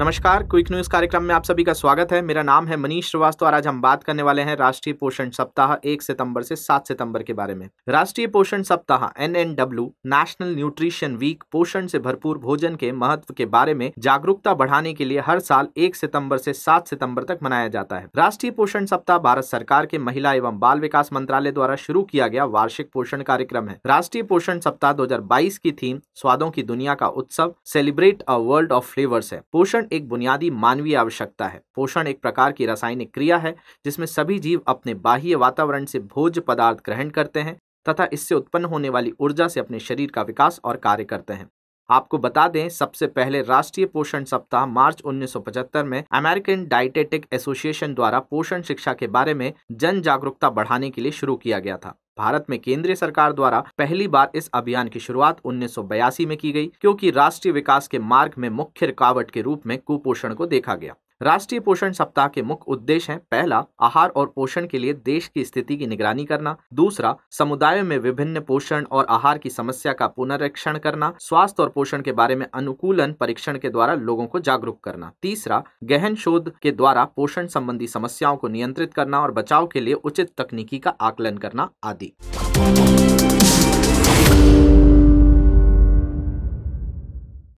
नमस्कार quick news कार्यक्रम में आप सभी का स्वागत है मेरा नाम है मनीष श्रीवास्तव और आज हम बात करने वाले हैं राष्ट्रीय पोषण सप्ताह एक सितंबर से सात सितंबर के बारे में राष्ट्रीय पोषण सप्ताह N N W national nutrition week पोषण से भरपूर भोजन के महत्व के बारे में जागरूकता बढ़ाने के लिए हर साल एक सितम्बर से सात सितम्बर तक मनाया जाता है राष्ट्रीय पोषण सप्ताह भारत सरकार के महिला एवं बाल विकास मंत्रालय द्वारा शुरू किया गया वार्षिक पोषण कार्यक्रम है राष्ट्रीय पोषण सप्ताह दो की थीम स्वादों की दुनिया का उत्सव celebrate a world of flavours है पोषण एक बुनियादी मानवीय आवश्यकता है पोषण एक प्रकार की रासायनिक क्रिया है जिसमें सभी जीव अपने बाह्य वातावरण से भोज्य पदार्थ ग्रहण करते हैं तथा इससे उत्पन्न होने वाली ऊर्जा से अपने शरीर का विकास और कार्य करते हैं आपको बता दें सबसे पहले राष्ट्रीय पोषण सप्ताह मार्च 1975 में अमेरिकन डाइटेटिक एसोसिएशन द्वारा पोषण शिक्षा के बारे में जन जागरूकता बढ़ाने के लिए शुरू किया गया था भारत में केंद्रीय सरकार द्वारा पहली बार इस अभियान की शुरुआत उन्नीस में की गई क्योंकि राष्ट्रीय विकास के मार्ग में मुख्य रुकावट के रूप में कुपोषण को देखा गया राष्ट्रीय पोषण सप्ताह के मुख्य उद्देश्य हैं पहला आहार और पोषण के लिए देश की स्थिति की निगरानी करना दूसरा समुदायों में विभिन्न पोषण और आहार की समस्या का पुनरीक्षण करना स्वास्थ्य और पोषण के बारे में अनुकूलन परीक्षण के द्वारा लोगों को जागरूक करना तीसरा गहन शोध के द्वारा पोषण संबंधी समस्याओं को नियंत्रित करना और बचाव के लिए उचित तकनीकी का आकलन करना आदि